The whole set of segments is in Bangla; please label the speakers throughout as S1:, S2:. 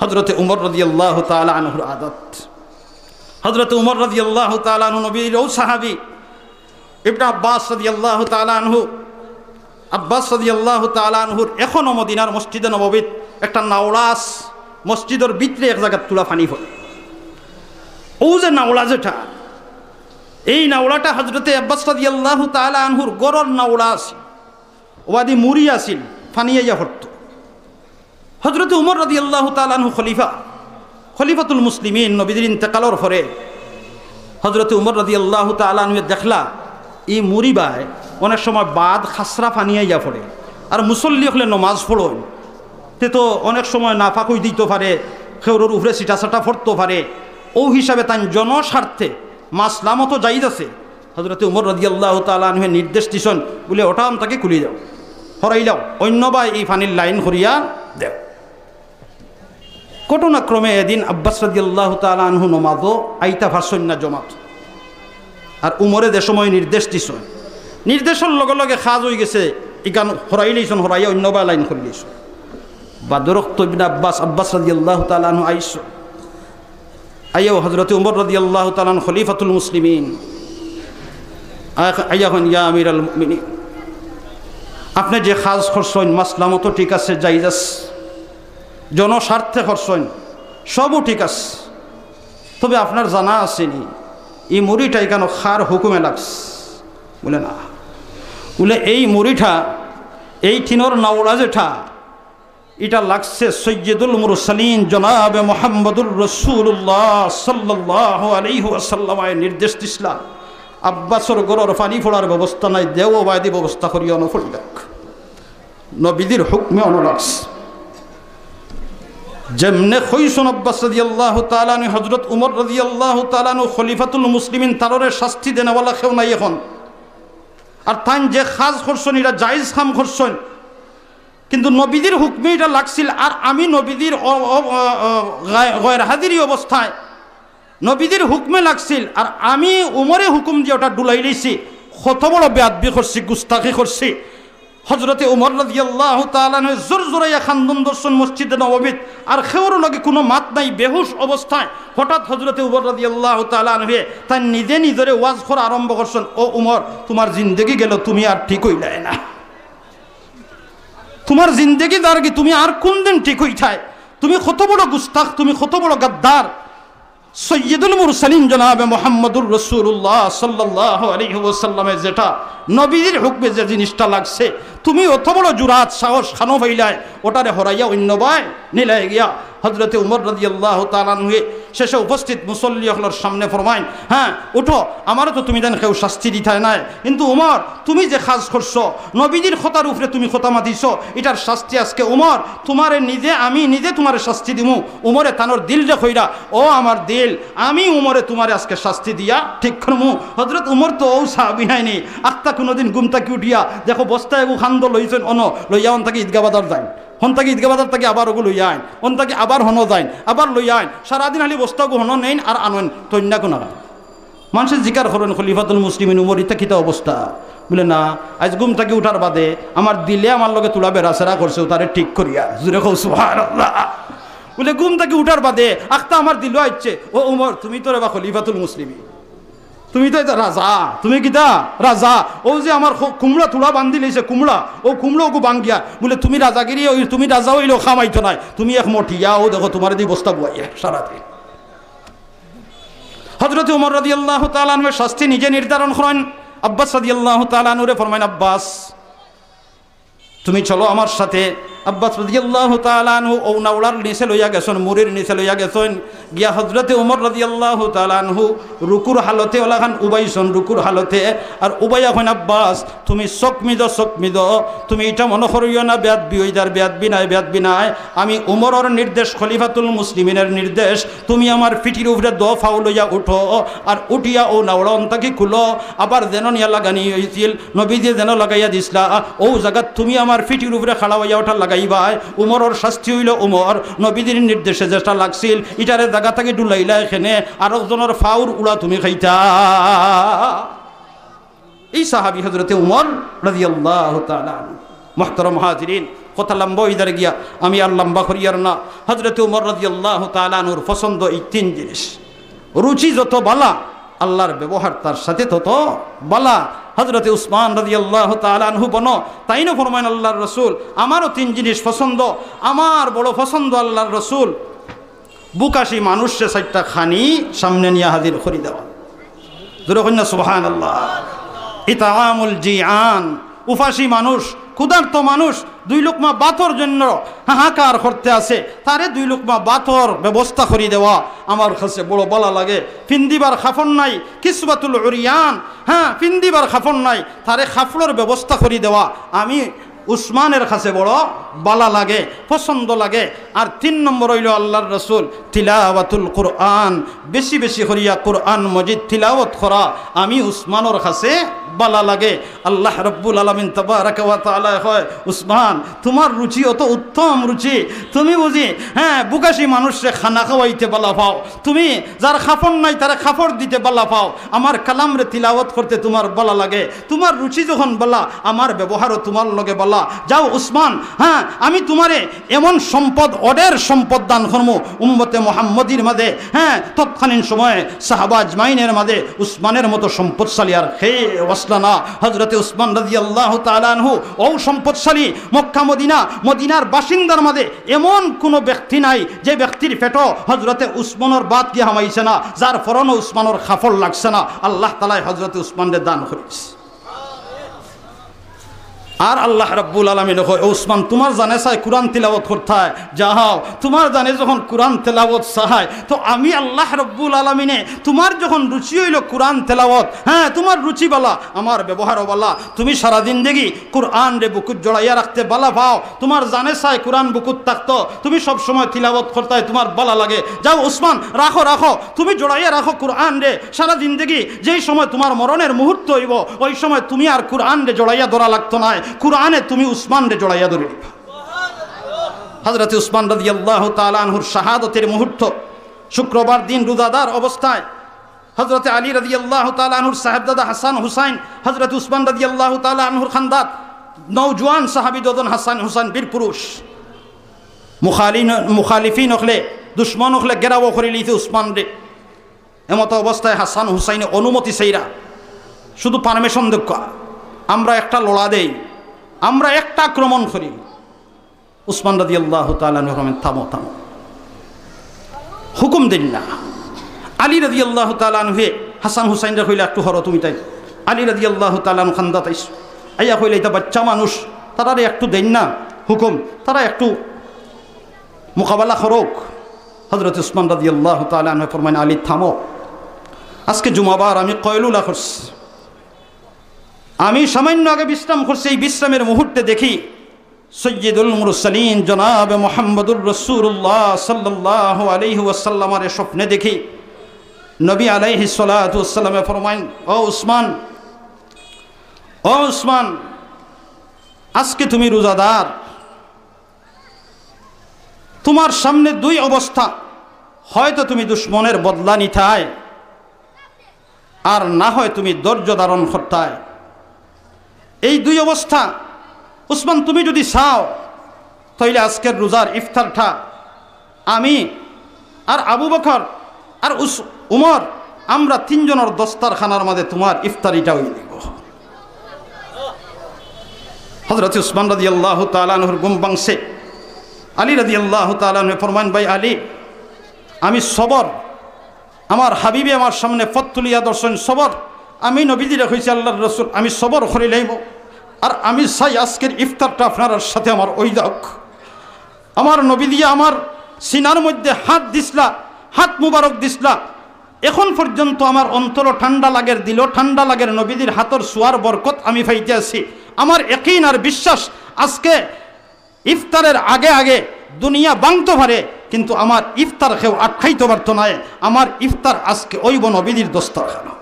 S1: হজরতে উমর রদি আল্লাহ তালহুর আদত হজরত উমর রদি আল্লাহ তালু নবীর ও সাহাবি ইবন আব্বাস রদি আল্লাহ তালহু আব্বাস রদি আল্লাহ তালহুর এখনও মদিনার মসজিদে নবীত একটা নাওলাস মসজিদের বিত্রে এক জায়গায় তুলা ফানি হয় ও যে নাওলা যেটা এই নাওলাটা হজরতে আব্বাস রাজি আল্লাহ তালা আনহুর গরর নাওলা আসিল ওয়াদি মুড়ি আসিল ফানিয়ে যা হরতো হজরত উমর রাজি আল্লাহ তালু খলিফা খলিফাতুল মুসলিম নবীদের ইন্তেকালর ফরে হজরত উমর রাজি আল্লাহ তালানহুয়ে দেখলা এই মুড়িবায় অনেক সময় বাদ খাসরা ফানিয়াইয়া ফরে আর মুসল্লি হলে নমাজ ফোড়ন তে তো অনেক সময় নাফা কই দিতে পারে খেউরোর উপরে সাটা ফরতে পারে ও হিসাবে তাই জনস্বার্থে মাসলা মতো যাইদ আছে হজরত উমর রাজি আল্লাহ তালুয়ে নির্দেশ দিছন বলে ওটা তাকে খুলি দাও হরাইলাও অন্য বা এই ফানির লাইন হরিয়া দেও ঘটনাক্রমে এদিন আব্বাস রাজিয়াল্লাহ তালাহু নমাদো আইতা ভাসন্যা জমাত আর উমরে দেশময় নির্দেশ দিস নির্দেশের লগে লগে সাজ হয়ে গেছে ইগান হরাই লাইছন হরাই অন্য বা লাইন করে লাইছ বাদরক তবিন আব্বাস আব্বাস রাজিয়াল্লাহ তালাহু আইস আইয়া হজরত উমর আল্লাহ তালান খলিফাতুল মুসলিমিন আয়াহন ইয়া আমির আল আপনি যে সাজ খরচ মাসলামতো ঠিক আছে যাই যাস জনস্বার্থে খরচইন সবও ঠিক আছে তবে আপনার জানা আসেনি এই মুড়িটাই কেন খার হুকুমে লাগছে বলে না বলে এই মুড়িটা এই টিনোর নাওড়া যেটা এটা লাগছে সৈয়দুল মুরসালিন জনাব মোহাম্মদুর রসুল্লাহ সাল্লাহ আলিহাসাল্লামায় নির্দেশ দিছিলাম আব্বাসর গোরর পানি ফোড়ার ব্যবস্থা নাই দেওবায়দি ব্যবস্থা করিয়া অনফল দেখ নবীদের হুকমে অনলাগছে যেমনে খৈসুন আব্বাস রাজি আল্লাহ তালানু হজরত উমর রাজি আল্লাহ তালানু খলিফাতুল মুসলিমিন তাররে শাস্তি দেনেওয়ালা কেউ নাই এখন আর তান যে খাজ খরসন এটা জাইজ খাম খরসন কিন্তু নবীদের হুকমে এটা লাগছিল আর আমি নবীদের হাজিরি অবস্থায় নবীদের হুকমে লাগছিল আর আমি উমরে হুকুম যে ওটা ডুলাই লইছি কত বেয়াদবি করছি গুস্তাখি করছি হজরতে উমর রাজিয়াল্লাহ তালানের জোর জোরাইয়া খান্দন দর্শন মসজিদে নবমীত আর খেওর লগে কোনো মাত নাই বেহুশ অবস্থায় হঠাৎ হজরতে উমর রাজিয়াল্লাহ তালান হয়ে তাই নিজে নিজরে ওয়াজ করা আরম্ভ করছেন ও উমর তোমার জিন্দগি গেল তুমি আর ঠিক হইলাই না তোমার জিন্দগি দার্গি তুমি আর কোন দিন ঠিক হইঠায় তুমি কত বড় গুস্তাখ তুমি কত বড় গাদ্দার সৈয়দুল সালিম জনাবে মোহাম্মদুর রসুল্লাহ সাল্লাহ ওসাল্লামে যেটা নবীজির হুকবে যে জিনিসটা লাগছে তুমি অত বড় জুরাত সাহস খানো হইলায় ওটারে হরাইয়া অন্যবায় নিলাই গিয়া হজরতে উমর রাজি আল্লাহ তালানুয়ে শেষে উপস্থিত মুসল্লি সামনে ফরমাইন হ্যাঁ উঠো আমারও তো তুমি দেন কেউ শাস্তি দিতে নাই কিন্তু উমর তুমি যে কাজ করছো নবীদের খতার উপরে তুমি খতামা দিছ এটার শাস্তি আজকে উমর তোমারে নিজে আমি নিজে তোমার শাস্তি দিমু উমরে তানোর দিল যে খইরা ও আমার দিল আমি উমরে তোমারে আজকে শাস্তি দিয়া ঠিক করমু হজরত উমর তো ও সাহাবি নাইনি আত্মা কোনোদিন গুমতাকি উঠিয়া দেখো বস্তায় খান্দ লইছেন অন লইয়া অন তাকে ঈদগাবাদার যায় হন তাকে ঈদগা বাজার তাকে আবার ওগুলো লইয়া আইন হন তাকে আবার হনো যাইন আবার লইয়া আইন সারাদিন হালি বস্তাগু হনো নেইন আর আনেন তৈন্যা না মানুষের জিকার করেন খলিফাতুল মুসলিম উমর ইত্যাখিত অবস্থা বলে না আজ গুম থাকি উঠার বাদে আমার দিলে আমার লগে তুলা বেড়াচেরা করছে তারে ঠিক করিয়া জুড়ে কৌ বলে গুম থাকি উঠার বাদে আখতা আমার দিল আইচ্ছে ও উমর তুমি তো রেবা খলিফাতুল মুসলিমী তুমি তো এটা রাজা তুমি কিতা রাজা ও যে আমার কুমড়া তুড়া বান্ধি লিছে কুমড়া ও কুমড়া ওকে বাঙ্গিয়া বলে তুমি রাজাগিরি ওই তুমি রাজা লোক খামাইত নাই তুমি এক মঠিয়া ও দেখো তোমার দিয়ে বস্তা বুয়াইয়া সারাদিন হজরত উমর রাজি আল্লাহ তালানুয়ের শাস্তি নিজে নির্ধারণ করেন আব্বাস রাজি আল্লাহ তালানুরে ফরমাইন আব্বাস তুমি চলো আমার সাথে আব্বাস রাজিয়াল্লাহ তালানহু ওনাওড়ার নিচে লইয়া গেছেন মুরির নিচে লইয়া গেছেন গিয়া হজরতে উমর রাজিয়াল্লাহ তালানহু রুকুর হালতে ওলাখান উবাইছন রুকুর হালতে আর উবাইয়া হন আব্বাস তুমি চকমিদ চকমিদ তুমি এটা মনে করিও না বেয়াদ বি ওইদার বেয়াদ বি নাই বেয়াদ বি নাই আমি উমরর নির্দেশ খলিফাতুল মুসলিমিনের নির্দেশ তুমি আমার পিঠির উপরে দ ফাও লইয়া উঠো আর উঠিয়া ও নাওড়া অন্তাকি খুল আবার যেন নিয়া লাগানি হয়েছিল নবীজি যেন লাগাইয়া দিসলা ও জায়গা তুমি আমার পিঠির উপরে খাড়া হইয়া ওঠার লাগাইবাই উমরর শাস্তি হইল উমর নবীদের নির্দেশে যেটা লাগছিল ইটারে জায়গা থেকে ডুলাইলা এখানে আর একজনের ফাউর উড়া তুমি খাইতা এই সাহাবি হজরতে উমর রাজি আল্লাহ মোহতরম মহাজিরিন কথা লম্বা ইদারে গিয়া আমি আর লম্বা করিয়ার না হজরতে উমর রাজি আল্লাহ তালানুর পছন্দ এই তিন জিনিস রুচি যত বালা আল্লাহর ব্যবহার তার সাথে তত বালা হজরতে উসমান রাজি আল্লাহ তালানহু বন তাই না ফরমান আল্লাহর রসুল আমারও তিন জিনিস পছন্দ আমার বড় পছন্দ আল্লাহর রসুল বুকাশি মানুষে সাইটটা খানি সামনে নিয়ে হাজির করি দেওয়া দুরকন্যা সুহান আল্লাহ ইতামুল জি আন উপাসী মানুষ ক্ষুধার্ত মানুষ দুই লোকমা বাতর জন্য হাহাকার করতে আছে তারে দুই লোকমা বাতর ব্যবস্থা করি দেওয়া আমার কাছে বড় বলা লাগে ফিন্দিবার খাফন নাই কিসবাতুল উরিয়ান হ্যাঁ পিন্দিবার খাফন নাই তারে খাফলোর ব্যবস্থা করে দেওয়া আমি উসমানের কাছে বড় বালা লাগে পছন্দ লাগে আর তিন নম্বর হইল আল্লাহর রসুল তিলাওয়াতুল কোরআন বেশি বেশি হরিয়া কোরআন মজিদ তিলাওয়াত করা আমি উসমানের কাছে বালা লাগে আল্লাহ রব্বুল আলমিন তালা হয় উসমান তোমার রুচি অত উত্তম রুচি তুমি বুঝি হ্যাঁ বুকাশি মানুষরে খানা খাওয়াইতে বালা পাও তুমি যার খাপড় নাই তারা খাপড় দিতে বালা পাও আমার কালামরে তিলাওয়াত করতে তোমার বালা লাগে তোমার রুচি যখন বলা আমার ব্যবহারও তোমার লগে বলা বাবা যাও উসমান হ্যাঁ আমি তোমারে এমন সম্পদ অডের সম্পদ দান কর্ম উম্মতে মোহাম্মদীর মাঝে হ্যাঁ তৎকালীন সময়ে সাহাবাজ মাইনের মাঝে উসমানের মতো সম্পদশালী আর হে ওয়াসলানা হজরতে উসমান রাজি আল্লাহ তালানহু ও সম্পদশালী মক্কা মদিনা মদিনার বাসিন্দার মাঝে এমন কোন ব্যক্তি নাই যে ব্যক্তির পেট হজরতে উসমানোর বাদ কি হামাইছে না যার ফরণ উসমানোর খাফল লাগছে না আল্লাহ তালাই হজরতে উসমানরে দান করেছে আর আল্লাহ রাব্বুল আলমিন হয় ওসমান তোমার জানে সাই কোরআন তেলাবত করতায় যাহাও তোমার জানে যখন কোরআন তেলাবত সাহায় তো আমি আল্লাহ রব্বুল আলমিনে তোমার যখন রুচি হইল কোরআন তেলাবত হ্যাঁ তোমার রুচি বালা আমার ব্যবহারও বালা তুমি দিন দেখি কোরআন রে বুকুত জড়াইয়া রাখতে বালা পাও তোমার জানে সাই কোরআন বুকুত থাকতো তুমি সব সময় তিলাবত করতায় তোমার বালা লাগে যাও ওসমান রাখো রাখো তুমি জড়াইয়া রাখো কোরআন রে দিন দেখি যেই সময় তোমার মরণের মুহূর্ত হইব ওই সময় তুমি আর কোরআন রে জড়াইয়া ধরা লাগতো নাই কুরআনে তুমি উসমানরে জড়াইয়া ধরে নিবা হজরত উসমান রাজি আল্লাহ তালানহুর শাহাদতের মুহূর্ত শুক্রবার দিন রুদাদার অবস্থায় হজরত আলী রাজি আল্লাহ তালানহুর সাহেবদাদা হাসান হুসাইন হজরত উসমান রাজি আল্লাহ তালানহুর খান্দাত নৌজওয়ান সাহাবি দদন হাসান হুসাইন বীর পুরুষ মুখালি মুখালিফি নখলে দুশ্মন হলে গেরাও করে লিতে উসমান রে এমত অবস্থায় হাসান হুসাইনে অনুমতি সেইরা শুধু পারমিশন দক্ষ আমরা একটা লড়া দেই আমরা একটা আক্রমণ করি উসমান রাজি আল্লাহ তালেন থামো থামো হুকুম দিন না আলী রাজি আল্লাহ তালে হাসান হুসাইন রা হইলে একটু হরো তুমি তাই আলী রাজি আল্লাহ তালু খান্দা তাইস আইয়া কইলে এটা বাচ্চা মানুষ তারা একটু দেন না হুকুম তারা একটু মোকাবেলা করোক হজরত উসমান রাজি আল্লাহ তালে ফরমাইন আলী থামো আজকে জুমাবার আমি কয়লুলা করছি আমি সামান্য আগে বিশ্রাম করছি এই বিশ্রামের মুহূর্তে দেখি সৈয়দুল মুরসালিন জনাব মোহাম্মদুর রসুল্লাহ সাল্লাহ আলহি ওয়াসাল্লামারে স্বপ্নে দেখি নবী আলাইহি সালামে ফরমাইন ও উসমান ও উসমান আজকে তুমি রোজাদার তোমার সামনে দুই অবস্থা হয়তো তুমি দুশ্মনের বদলা নিতায় আর না হয় তুমি ধৈর্য ধারণ করতায় এই দুই অবস্থা উসমান তুমি যদি চাও তাহলে আজকের রোজার ইফতারটা আমি আর আবু বকর আর উস উমর আমরা তিনজনের দস্তার খানার মাঝে তোমার ইফতারিটা ওই নিব হজরত উসমান রাজি আল্লাহ তালানহর গুম বাংশে আলী রাজি আল্লাহ তালানহ ফরমান ভাই আলী আমি সবর আমার হাবিবে আমার সামনে ফতুলিয়া দর্শন সবর আমি নবীজি হয়েছি আল্লাহর রসুল আমি সবর করে লাইব আর আমি চাই আজকের ইফতারটা আপনার সাথে আমার ওই যাক আমার নবী দিয়ে আমার সিনার মধ্যে হাত দিসলা হাত মুবারক দিসলা এখন পর্যন্ত আমার অন্তর ঠান্ডা লাগের দিল ঠান্ডা লাগের নবীদের হাতর সোয়ার বরকত আমি ফাইতে আছি আমার একইন আর বিশ্বাস আজকে ইফতারের আগে আগে দুনিয়া বাংতো ভারে কিন্তু আমার ইফতার কেউ আটকাইতে পারতো নয় আমার ইফতার আজকে ওই বনবিদির দোস্তারখানা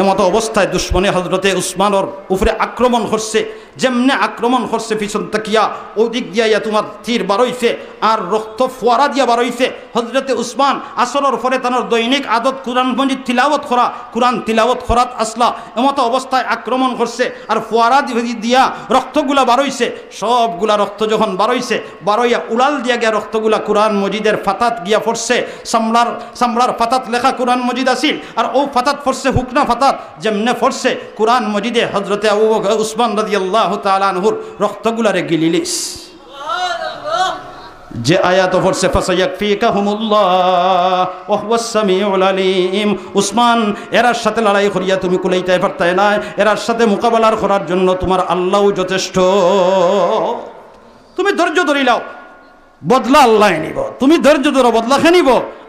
S1: এমতো অবস্থায় দুশ্মনে হজরতে উসমানোর উপরে আক্রমণ করছে যেমনে আক্রমণ করছে পিছন তাকিয়া ওদিক দিয়া ইয়া তোমার তীর বারইছে আর রক্ত ফোয়ারা দিয়া বারইছে হজরতে উসমান আসরর পরে তানোর দৈনিক আদত কোরআন মঞ্জিদ তিলাওয়াত করা কোরআন তিলাওত খরাত আসলা এমতো অবস্থায় আক্রমণ করছে আর ফোয়ারা দিয়া রক্তগুলা বারইছে সবগুলা রক্ত যখন বারইছে বারইয়া উলাল দিয়া গিয়া রক্তগুলা কোরআন মজিদের ফাতাত গিয়া ফরছে সামলার সামলার ফাতাত লেখা কোরআন মজিদ আসিল আর ও ফাতাত পড়ছে হুকনা ফাতাত সালাত যেমনে ফরসে কোরআন মজিদে হজরতে উসমান রাজি আল্লাহ তালানহুর রক্তগুলারে গিলিলিস যে আয়াত ফরসে ফি পড়ছে উসমান এরার সাথে লড়াই করিয়া তুমি কুলাইতে পারতাই না এরার সাথে মোকাবেলার করার জন্য তোমার আল্লাহও যথেষ্ট তুমি ধৈর্য ধরিলাও বদলা আল্লাহ নিব তুমি ধৈর্য ধরো বদলা খেয়ে নিব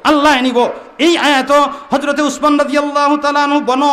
S1: আল্লাহ নিব এই আয়াত হজরতে উসমান রাজি আল্লাহ তালু বন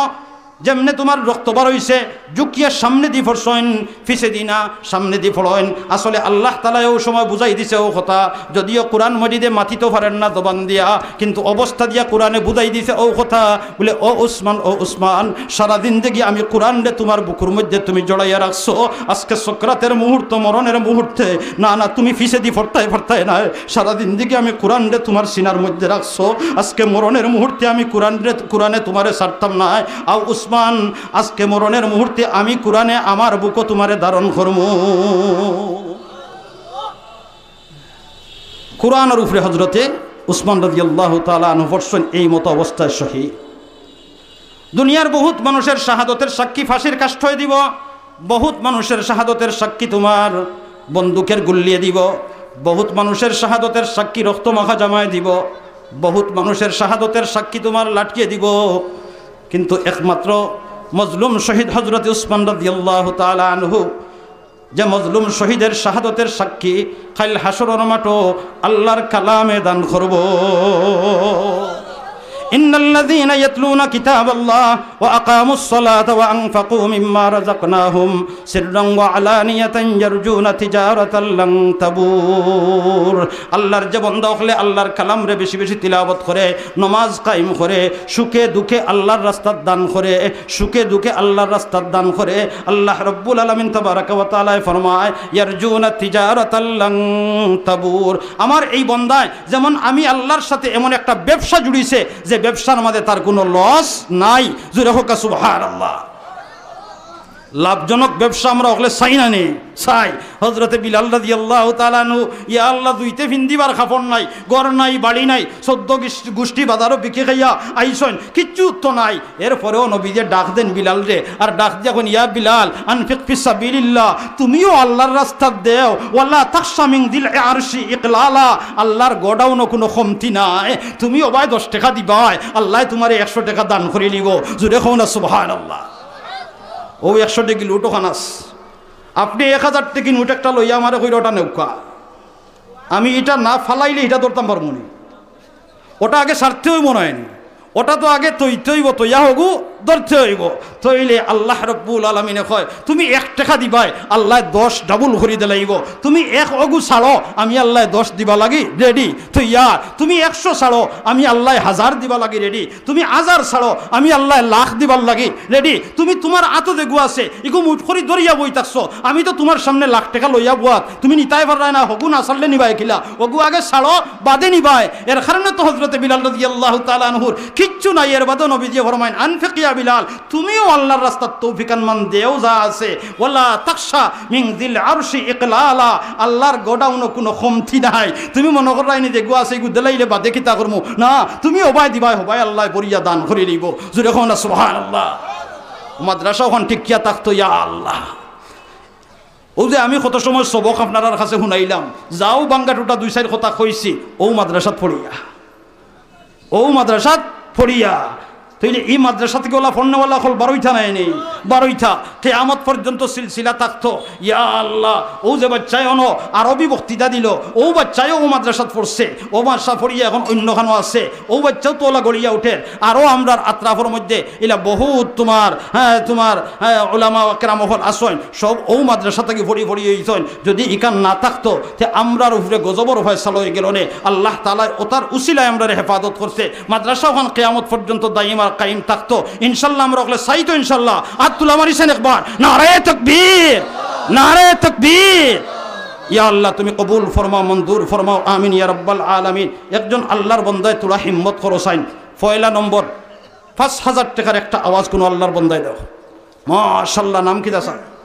S1: যেমনে তোমার রক্ত বার হইছে জুকিয়ার সামনে দি ফরসইন ফিসে দি না সামনে দি ফলইন আসলে আল্লাহ তালায় ও সময় বুঝাই দিছে ও কথা যদিও কোরআন মজিদে মাতিতে পারেন না জবান দিয়া কিন্তু অবস্থা দিয়া কোরআনে বুঝাই দিছে ও কথা বলে ও উসমান ও উসমান সারাদিন দেখি আমি কোরআন রে তোমার বুকুর মধ্যে তুমি জড়াইয়া রাখছো আজকে সক্রাতের মুহূর্ত মরণের মুহূর্তে না না তুমি ফিসে দি ফরতায় ফরতায় না সারাদিন দেখি আমি কোরআন রে তোমার সিনার মধ্যে রাখছো আজকে মরণের মুহূর্তে আমি কোরআন রে কোরআনে তোমারে ছাড়তাম না আউ উস ওসমান আজকে মরণের মুহূর্তে আমি কোরআনে আমার বুকো তোমারে ধারণ করমু কোরআনের উপরে হজরতে উসমান রাজি আল্লাহ তালান এই মতো অবস্থায় সহি দুনিয়ার বহুত মানুষের শাহাদতের সাক্ষী ফাঁসির কাষ্ঠ দিব বহুত মানুষের শাহাদতের সাক্ষী তোমার বন্দুকের গুল্লিয়ে দিব বহুত মানুষের শাহাদতের সাক্ষী রক্তমাখা জামায় দিব বহুত মানুষের শাহাদতের সাক্ষী তোমার লাটকিয়ে দিব কিন্তু একমাত্র মজলুম শহীদ হজরত উসমান রদিয়াল্লাহ তালা আনহু যে মজলুম শহীদের শাহাদতের সাক্ষী খাইল হাসর মাটো আল্লাহর কালামে দান করবো ان الذين يتلون كتاب الله واقاموا الصلاه وانفقوا مما رزقناهم سرا وعلانيه يرجون تجاره لن تبور আল্লাহর যে বন্ধা হলে আল্লাহর কালাম রে বেশি বেশি তিলাবত করে নামাজ কায়েম করে সুখে দুঃখে আল্লাহর রাস্তার দান করে সুখে দুঃখে আল্লাহর রাস্তার দান করে আল্লাহ রব্বুল আলমিন তবারক তালায় ফরমায় ইয়ারজুন তিজারতাল্লাং তাবুর আমার এই বন্দায় যেমন আমি আল্লাহর সাথে এমন একটা ব্যবসা জুড়িছে যে ব্যবসার মাঝে তার কোনো লস নাই জুরে হোক সুবাহ আল্লাহ লাভজনক ব্যবসা আমরা ওগুলো চাই না নি চাই হজরতে বিলাল দি আল্লাহ তালানু ইয়া আল্লাহ দুইতে ফিন্দিবার খাপড় নাই গড় নাই বাড়ি নাই সদ্য গোষ্ঠী বাজারও বিক্রি খাইয়া আইসন কিচ্ছু তো নাই এরপরেও নবী যে ডাক দেন বিলাল রে আর ডাক যখন ইয়া বিলাল আনফিক ফিসাবিল্লা তুমিও আল্লাহর রাস্তা দেও ওয়াল্লা তাকসামিং দিল আরশি ইকলালা আল্লাহর গোডাউনও কোনো কমতি নাই তুমি ওবাই দশ টাকা দিবাই আল্লাহ তোমার একশো টাকা দান করে নিব জুড়ে খাও না সুবাহ আল্লাহ ও একশো টেকি লুটো খানাস আপনি এক হাজার টেকি নোট একটা লইয়া আমার কইরা ওটা নেউকা আমি এটা না ফালাইলে এটা ধরতাম পারবো ওটা আগে সারতেও মনে হয়নি ওটা তো আগে তৈতইব তৈয়া হগু ধরতে হইব তইলে আল্লাহ রব্বুল আলমিনে কয় তুমি এক টেকা দিবাই আল্লাহ দশ ডাবল ঘুরি দিলাইব তুমি এক অগু ছাড়ো আমি আল্লাহ দশ দিবা লাগি রেডি তৈয়া তুমি একশো ছাড়ো আমি আল্লাহ হাজার দিবা লাগি রেডি তুমি হাজার ছাড়ো আমি আল্লাহ লাখ দিবার লাগি রেডি তুমি তোমার আতো দেগু আছে ইগু মুঠ করি দরিয়া বই থাকছো আমি তো তোমার সামনে লাখ টাকা লইয়া বোয়াত তুমি নিতাই পারায় না হগু না ছাড়লে নিবাই খিলা অগু আগে ছাড়ো বাদে নিবাই এর কারণে তো হজরতে বিলাল রাজি আল্লাহ তালানহুর কিচ্ছু নাই এর বাদে নবী দিয়ে ফরমাইন আনফেকিয়া ইয়া বিলাল তুমিও আল্লাহর রাস্তার তৌফিকান মান দেও যা আছে ওলা তাকসা মিং দিল আরশি ইকলালা আল্লাহর গোডাউনও কোনো খমতি নাই তুমি মনে করাইনি নি দেখো আছে গু দিলাইলে বা দেখি তা করমু না তুমি ওবাই দিবাই হবাই আল্লাহ বরিয়া দান করে নিব জুড়ে কোন সুহান আল্লাহ মাদ্রাসা ওখান টিকিয়া থাকতো ইয়া আল্লাহ ও যে আমি কত সময় সবক আপনার কাছে শুনাইলাম যাও বাঙ্গা টুটা দুই সাইড কথা কইছি ও মাদ্রাসাত ফড়িয়া ও মাদ্রাসাত ফড়িয়া তুই এই মাদ্রাসা থেকে ওলা ফন্নওয়ালা হল বারোইথা নাই নেই তে আমত পর্যন্ত সিলসিলা থাকতো ইয়া আল্লাহ ও যে বাচ্চায় অন আরবি বক্তৃতা দিল ও বাচ্চায় ও মাদ্রাসাত পড়ছে ও মাদ্রাসা পড়িয়া এখন অন্যখানো আছে ও বাচ্চাও তো ওলা গড়িয়া উঠে আরও আমরার আত্রাফর মধ্যে এলা বহুত তোমার হ্যাঁ তোমার হ্যাঁ ওলামা কেরামহল আসন সব ও মাদ্রাসা থেকে ভরি ভরি হইতন যদি ইকান না থাকতো তে আমরার উপরে গজবর ফয়সাল হয়ে গেল নে আল্লাহ তালা ও তার উচিলায় আমরা হেফাজত করছে মাদ্রাসা ওখান কেয়ামত পর্যন্ত দায়ী কাইম থাকতো ইনশাল্লাহ আমরা ওগুলো সাইতো ইনশাল্লাহ আর আমার ইসেন একবার নারে তকবীর নারে তকবীর ইয়া আল্লাহ তুমি কবুল ফরমাও মঞ্জুর ফরমাও আমিন ইয়া রব্বাল আলামিন একজন আল্লাহর বন্দায় তোরা হিম্মত করো সাইন পয়লা নম্বর পাঁচ হাজার টাকার একটা আওয়াজ কোনো আল্লাহর বন্দায় দাও মাশাল্লাহ নাম কি দাসান